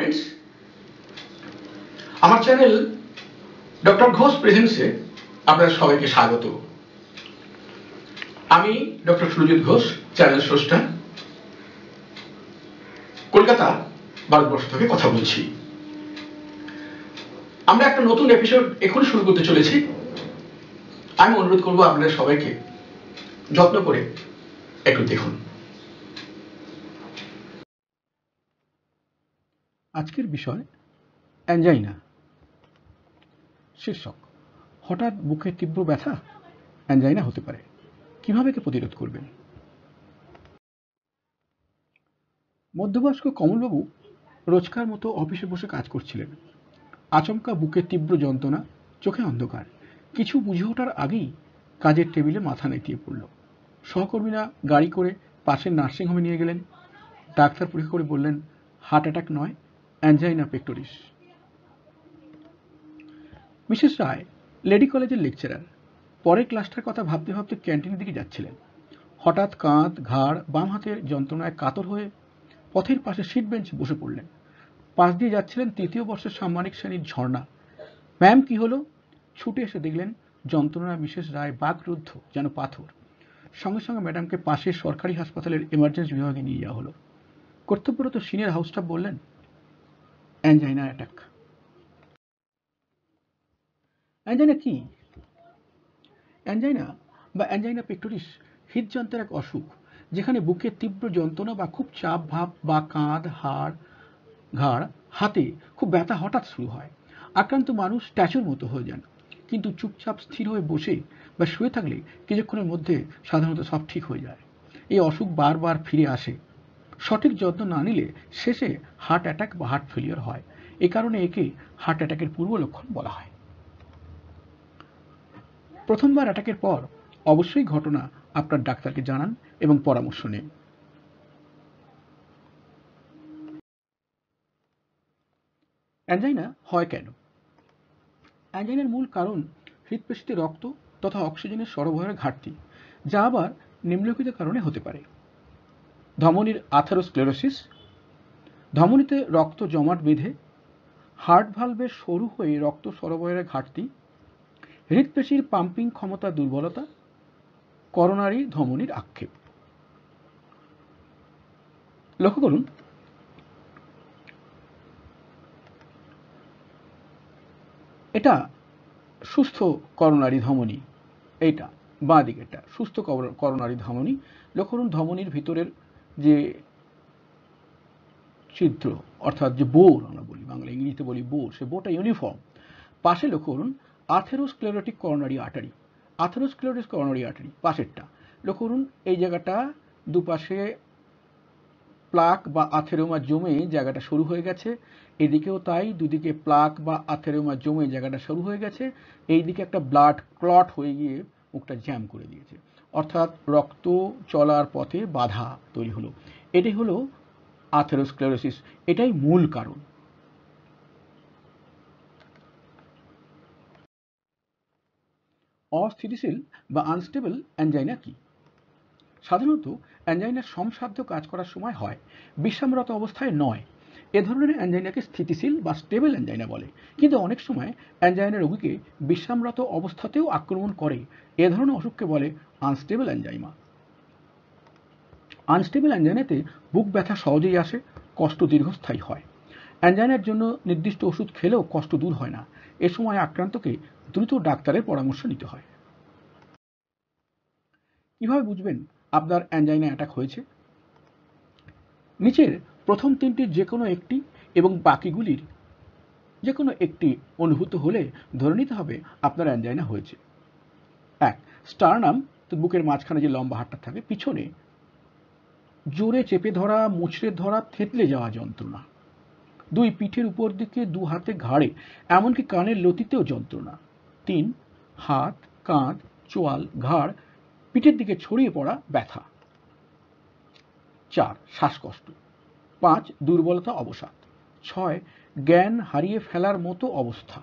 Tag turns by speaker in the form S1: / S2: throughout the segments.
S1: friends আমার channel doctor Ghosh প্রেজেন্সে আপনার সবাইকে স্বাগত আমি ডক্টর সুরজিৎ ঘোষ চ্যানেল স্রষ্টা কলকাতা ভারতবর্ষ থেকে কথা বলছি আমরা একটা নতুন এপিসোড এখন শুরু করতে চলেছি আমি অনুরোধ করব আপনাদের সবাইকে যত্ন করে একটু দেখুন আজকের বিষয় অ্যাঞ্জাইনা শীর্ষক হঠাৎ বুকে তীব্র ব্যথা অ্যাঞ্জাইনা হতে পারে কিভাবে কে প্রতিরোধ করবেন মধ্যবয়স্ক কমলবাবু রোজকার মতো অফিসে বসে কাজ করছিলেন আচমকা বুকে তীব্র যন্ত্রণা চোখে অন্ধকার কিছু বুঝে ওঠার আগেই কাজের টেবিলে মাথা নেতিয়ে পড়ল সহকর্মীরা গাড়ি করে পাশের নার্সিংহোমে নিয়ে গেলেন ডাক্তার পরীক্ষা করে বললেন হার্ট অ্যাটাক নয় angina pectoris Mrs Roy lady কলেজের লেকচারার পরের ক্লাসটার কথা ভাবতে ভাবতে ক্যান্টিনের দিকে যাচ্ছিলেন হঠাৎ কাঁধ ঘাড় বাম হাতের যন্ত্রণায় কাতর হয়ে পথের পাশে সিট বেঞ্চ বসে পড়লেন পাশ দিয়ে যাচ্ছিলেন তৃতীয় বর্ষের সাম্মানিক শ্রেণীর ঝর্ণা ম্যাম কি হলো ছুটে এসে দেখলেন যন্ত্রণা মিসেস রায় বাঘরুদ্ধ যেন পাথর সঙ্গে সঙ্গে ম্যাডামকে পাশের সরকারি হাসপাতালের এমার্জেন্সি বিভাগে নিয়ে যাওয়া হলো কর্তব্যরত সিনিয়র স্টাফ বললেন অ্যাঞ্জাইনা অ্যাটাক অ্যাঞ্জাইনা কি অ্যাঞ্জাইনা বা অ্যাঞ্জাইনা পেক্টোরিস হৃদযন্ত্রের এক অসুখ যেখানে বুকে তীব্র যন্ত্রণা বা খুব চাপ ভাব বা কাঁধ হাড় ঘাড় হাতে খুব ব্যথা হঠাৎ শুরু হয় আক্রান্ত মানুষ স্ট্যাচুর মতো হয়ে যান কিন্তু চুপচাপ স্থির হয়ে বসে বা শুয়ে থাকলে কিছুক্ষণের মধ্যে সাধারণত সব ঠিক হয়ে যায় এই অসুখ বারবার ফিরে আসে সঠিক যত্ন না নিলে শেষে হার্ট অ্যাটাক বা হার্ট ফেলিওর হয় এ কারণে একে হার্ট অ্যাটাকের পূর্ব লক্ষণ বলা হয় প্রথমবার অ্যাটাকের পর অবশ্যই ঘটনা আপনার ডাক্তারকে জানান এবং পরামর্শ নিন অ্যাঞ্জাইনা হয় কেন অ্যাঞ্জাইনার মূল কারণ হৃদপেশিতে রক্ত তথা অক্সিজেনের সরবরাহের ঘাটতি যা আবার নিম্নলিখিত কারণে হতে পারে ধমনির আথারোস্ক্লেরোসিস ধমনিতে রক্ত জমাট বেঁধে হার্ট ভালভে সরু হয়ে রক্ত সরবরাহের ঘাটতি হৃদপেশির পাম্পিং ক্ষমতা দুর্বলতা করোনারি ধমনির আক্ষেপ লক্ষ্য করুন এটা সুস্থ করোনারি ধমনি এইটা বাঁ দিকেরটা সুস্থ করোনারি ধমনি লক্ষ্য করুন ধমনির ভিতরের যে ছিদ্র অর্থাৎ যে বোর আমরা বলি বাংলা ইংরেজিতে বলি বোর সে বোটা ইউনিফর্ম পাশে লক্ষ্য করুন atherosclerotic coronary artery atherosclerotic coronary artery পাশেরটা লক্ষ্য করুন এই জায়গাটা দুপাশে প্লাক বা আথেরোমা জমে জায়গাটা শুরু হয়ে গেছে এদিকেও তাই দুদিকে প্লাক বা আথেরোমা জমে জায়গাটা শুরু হয়ে গেছে এইদিকে একটা ব্লাড ক্লট হয়ে গিয়ে মুখটা জ্যাম করে দিয়েছে অর্থাৎ রক্ত চলার পথে বাধা তৈরি হলো এটাই হলো আথেরোস্ক্লেরোসিস এটাই মূল কারণ অস্থিতিশীল বা আনস্টেবল অ্যাঞ্জাইনা কি সাধারণত অ্যাঞ্জাইনার সমসাধ্য কাজ করার সময় হয় বিশ্রামরত অবস্থায় নয় এ ধরনের অ্যাঞ্জাইনাকে স্থিতিশীল বা স্টেবল অ্যাঞ্জাইনা বলে কিন্তু অনেক সময় অ্যাঞ্জাইনা রোগীকে বিশ্রামরত অবস্থাতেও আক্রমণ করে এ ধরনের অসুখকে বলে আনস্টেবল অ্যাঞ্জাইমা আনস্টেবল অ্যাঞ্জাইনাতে বুক ব্যথা সহজেই আসে কষ্ট দীর্ঘস্থায়ী হয় অ্যাঞ্জাইনার জন্য নির্দিষ্ট ওষুধ খেলেও কষ্ট দূর হয় না এ সময় আক্রান্তকে দ্রুত ডাক্তারের পরামর্শ নিতে হয় কিভাবে বুঝবেন আপনার অ্যাঞ্জাইনা অ্যাটাক হয়েছে নিচের প্রথম তিনটির যে কোনো একটি এবং বাকিগুলির যে কোনো একটি অনুভূত হলে ধরে নিতে হবে আপনার অ্যাঞ্জাইনা হয়েছে এক স্টারনাম বুকের মাঝখানে যে লম্বা হাটটা থাকে পিছনে জোরে চেপে ধরা মুছড়ে ধরা থেতলে যাওয়া যন্ত্রণা দুই পিঠের উপর দিকে দু হাতে ঘাড়ে এমনকি কানের লতিতেও যন্ত্রণা তিন হাত কাঁধ চোয়াল ঘাড় পিঠের দিকে ছড়িয়ে পড়া ব্যথা চার শ্বাসকষ্ট পাঁচ দুর্বলতা অবসাদ ছয় জ্ঞান হারিয়ে ফেলার মতো অবস্থা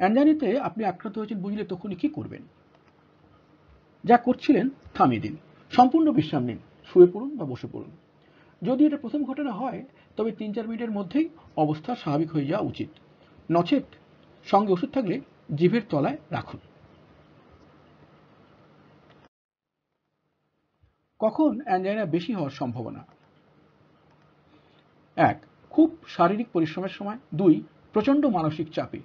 S1: অ্যাঞ্জানিতে আপনি আক্রান্ত হয়েছেন বুঝলে তখন কি করবেন যা করছিলেন থামিয়ে দিন সম্পূর্ণ বিশ্রাম নিন শুয়ে পড়ুন বা বসে পড়ুন যদি এটা প্রথম ঘটনা হয় তবে তিন চার মিনিটের মধ্যেই অবস্থা স্বাভাবিক হয়ে যাওয়া উচিত নচেত সঙ্গে ওষুধ থাকলে জিভের তলায় রাখুন কখন অ্যাঞ্জাইনা বেশি হওয়ার সম্ভাবনা এক খুব শারীরিক পরিশ্রমের সময় দুই প্রচণ্ড মানসিক চাপে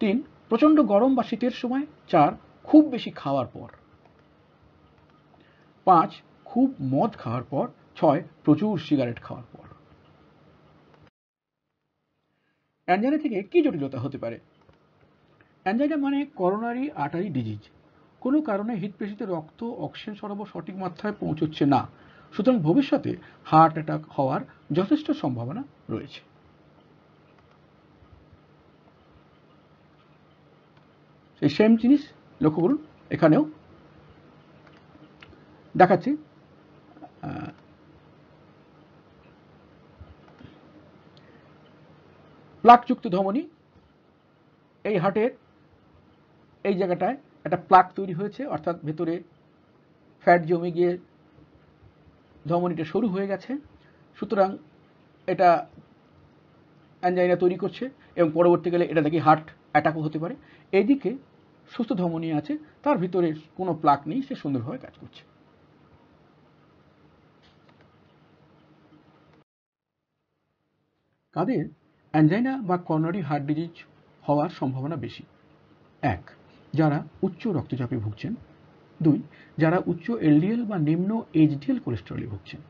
S1: তিন প্রচণ্ড গরম বা শীতের সময় চার খুব বেশি খাওয়ার পর পাঁচ খুব মদ খাওয়ার পর ছয় প্রচুর সিগারেট খাওয়ার পর অ্যাঞ্জাইনা থেকে কি জটিলতা হতে পারে অ্যাঞ্জাইনা মানে করোনারি আটারি ডিজিজ কোনো কারণে হৃদপেশিতে রক্ত অক্সিজেন সরবরাহ সঠিক মাত্রায় পৌঁছচ্ছে না সুতরাং ভবিষ্যতে হার্ট অ্যাটাক হওয়ার যথেষ্ট সম্ভাবনা রয়েছে সেই সেম জিনিস লক্ষ্য করুন এখানেও দেখাচ্ছি প্লাকযুক্ত ধমনী এই হার্টের এই জায়গাটায় একটা প্লাক তৈরি হয়েছে অর্থাৎ ভেতরে ফ্যাট জমে গিয়ে ধমনীটা সরু হয়ে গেছে সুতরাং এটা অ্যাঞ্জাইনা তৈরি করছে এবং পরবর্তীকালে এটা দেখি হার্ট অ্যাটাকও হতে পারে এদিকে সুস্থ ধমনী আছে তার ভিতরে কোনো প্লাক নেই সে সুন্দরভাবে কাজ করছে কাদের অ্যাঞ্জাইনা বা কর্নারি হার্ট ডিজিজ হওয়ার সম্ভাবনা বেশি এক যারা উচ্চ রক্তচাপে ভুগছেন দুই যারা উচ্চ এলডিএল বা নিম্ন এইচডিএল কোলেস্টেরলে ভুগছেন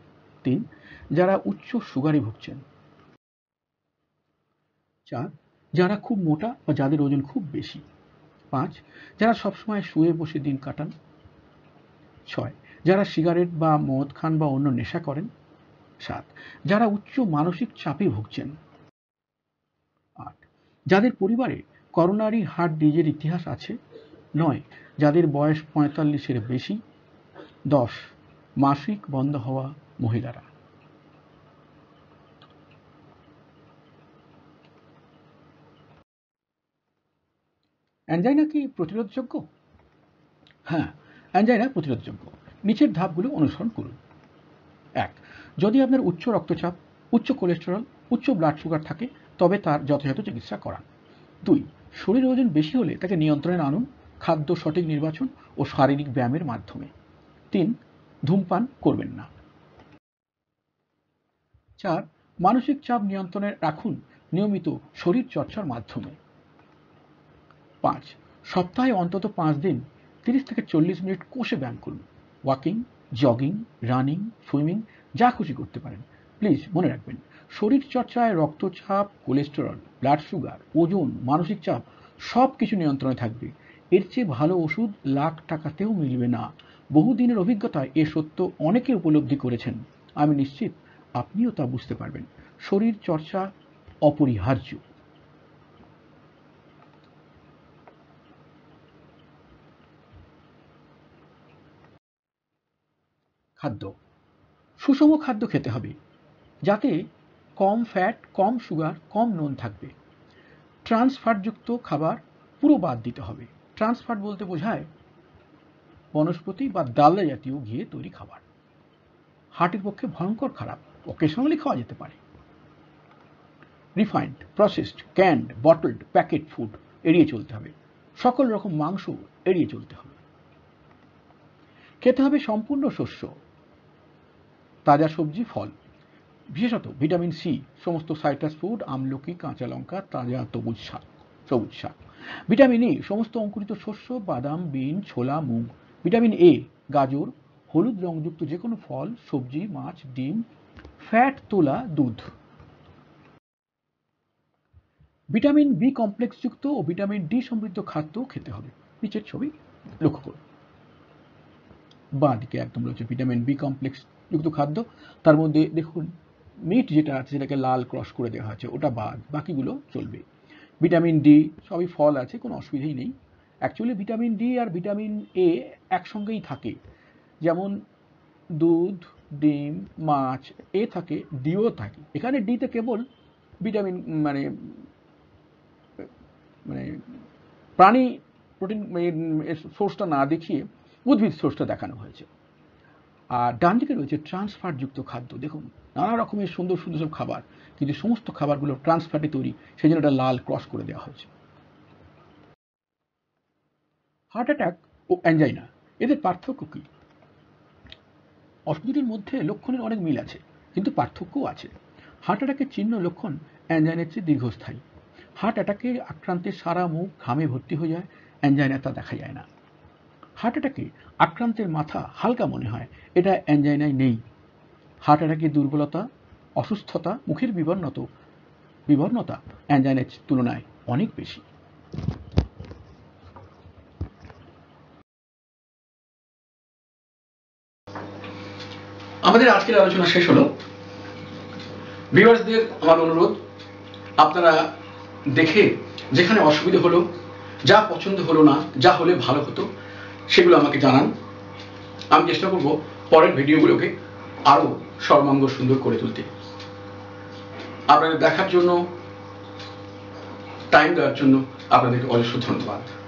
S1: তিন যারা উচ্চ সুগারে ভুগছেন চার যারা খুব মোটা বা যাদের ওজন খুব বেশি পাঁচ যারা সবসময় শুয়ে বসে দিন কাটান ছয় যারা সিগারেট বা মদ খান বা অন্য নেশা করেন সাত যারা উচ্চ মানসিক চাপে ভুগছেন আট যাদের পরিবারে করোনারি হার্ট ডিজের ইতিহাস আছে নয় যাদের বয়স পঁয়তাল্লিশের বেশি দশ মাসিক বন্ধ হওয়া মহিলারা অ্যাঞ্জাইনা কি প্রতিরোধযোগ্য হ্যাঁ অ্যাঞ্জাইনা প্রতিরোধযোগ্য নিচের ধাপগুলো অনুসরণ করুন এক যদি আপনার উচ্চ রক্তচাপ উচ্চ কোলেস্টেরল উচ্চ ব্লাড সুগার থাকে তবে তার যথাযথ চিকিৎসা করান দুই শরীর ওজন বেশি হলে তাকে নিয়ন্ত্রণে আনুন খাদ্য সঠিক নির্বাচন ও শারীরিক ব্যায়ামের মাধ্যমে তিন ধূমপান করবেন না চার মানসিক চাপ নিয়ন্ত্রণে রাখুন নিয়মিত শরীর চর্চার মাধ্যমে পাঁচ সপ্তাহে অন্তত পাঁচ দিন তিরিশ থেকে চল্লিশ মিনিট কোষে ব্যায়াম করুন ওয়াকিং জগিং রানিং সুইমিং যা খুশি করতে পারেন প্লিজ মনে রাখবেন শরীর চর্চায় রক্তচাপ কোলেস্টেরল ব্লাড সুগার ওজন মানসিক চাপ সব কিছু নিয়ন্ত্রণে থাকবে এর চেয়ে ভালো ওষুধ লাখ টাকাতেও মিলবে না বহুদিনের অভিজ্ঞতায় এ সত্য অনেকে উপলব্ধি করেছেন আমি নিশ্চিত আপনিও তা বুঝতে পারবেন শরীর চর্চা অপরিহার্য খাদ্য সুষম খাদ্য খেতে হবে যাতে কম ফ্যাট কম সুগার কম নুন থাকবে ট্রান্সফারযুক্ত খাবার পুরো বাদ দিতে হবে ট্রান্সফার বলতে বোঝায় বনস্পতি বা ডালে জাতীয় ঘিয়ে তৈরি খাবার হার্টের পক্ষে ভয়ঙ্কর খারাপ অকেশনালি খাওয়া যেতে পারে refined processed canned bottled packet food এড়িয়ে চলতে হবে সকল রকম মাংস এড়িয়ে চলতে হবে খেতে হবে সম্পূর্ণ শস্য তাজা সবজি ফল বিশেষত ভিটামিন সি সমস্ত সাইট্রাস ফুড আমলকি কাঁচা লঙ্কা তাজা তবুজ শাক সবুজ শাক ভিটামিন এ সমস্ত অঙ্কুরিত শস্য বাদাম বিন ছোলা মুগ ভিটামিন এ গাজর হলুদ রংযুক্ত যে কোনো ফল সবজি মাছ ডিম ফ্যাট তোলা দুধ ভিটামিন বি কমপ্লেক্সযুক্ত ও ভিটামিন ডি সমৃদ্ধ খাদ্য খেতে হবে নিচের ছবি লক্ষ্য করুন বা দিকে একদম রয়েছে ভিটামিন বি কমপ্লেক্স যুক্ত খাদ্য তার মধ্যে দেখুন মিট যেটা আছে সেটাকে লাল ক্রস করে দেওয়া আছে ওটা বাদ বাকিগুলো চলবে ভিটামিন ডি সবই ফল আছে কোনো অসুবিধাই নেই অ্যাকচুয়ালি ভিটামিন ডি আর ভিটামিন এ একসঙ্গেই থাকে যেমন দুধ ডিম মাছ এ থাকে ডিও থাকে এখানে ডিতে কেবল ভিটামিন মানে মানে প্রাণী প্রোটিন সোর্সটা না দেখিয়ে উদ্ভিদ সোর্সটা দেখানো হয়েছে আর ডান দিকে রয়েছে ট্রান্সফারযুক্ত খাদ্য দেখুন নানা রকমের সুন্দর সুন্দর সব খাবার কিন্তু সমস্ত খাবারগুলো ট্রান্সফারটি তৈরি সেই জন্য এটা লাল ক্রস করে দেওয়া হয়েছে হার্ট অ্যাটাক ও অ্যাঞ্জাইনা এদের পার্থক্য কী অসুবিধির মধ্যে লক্ষণের অনেক মিল আছে কিন্তু পার্থক্যও আছে হার্ট অ্যাটাকের চিহ্ন লক্ষণ অ্যাঞ্জাইনের চেয়ে দীর্ঘস্থায়ী হার্ট অ্যাটাকে আক্রান্তের সারা মুখ ঘামে ভর্তি হয়ে যায় অ্যাঞ্জাইনা তা দেখা যায় না হার্ট অ্যাটাকে আক্রান্তের মাথা হালকা মনে হয় এটা অ্যাঞ্জাইনায় নেই হার্ট অ্যাটাকে দুর্বলতা অসুস্থতা মুখের বিবর্ণত বিবর্ণতা অ্যাঞ্জাইনের তুলনায় অনেক বেশি আমাদের আজকের আলোচনা শেষ হলো ভিউয়ার্সদের আমার অনুরোধ আপনারা দেখে যেখানে অসুবিধে হলো যা পছন্দ হলো না যা হলে ভালো হতো সেগুলো আমাকে জানান আমি চেষ্টা করব পরের ভিডিওগুলোকে আরও সর্বাঙ্গ সুন্দর করে তুলতে আপনাদের দেখার জন্য টাইম দেওয়ার জন্য আপনাদেরকে অজস্র ধন্যবাদ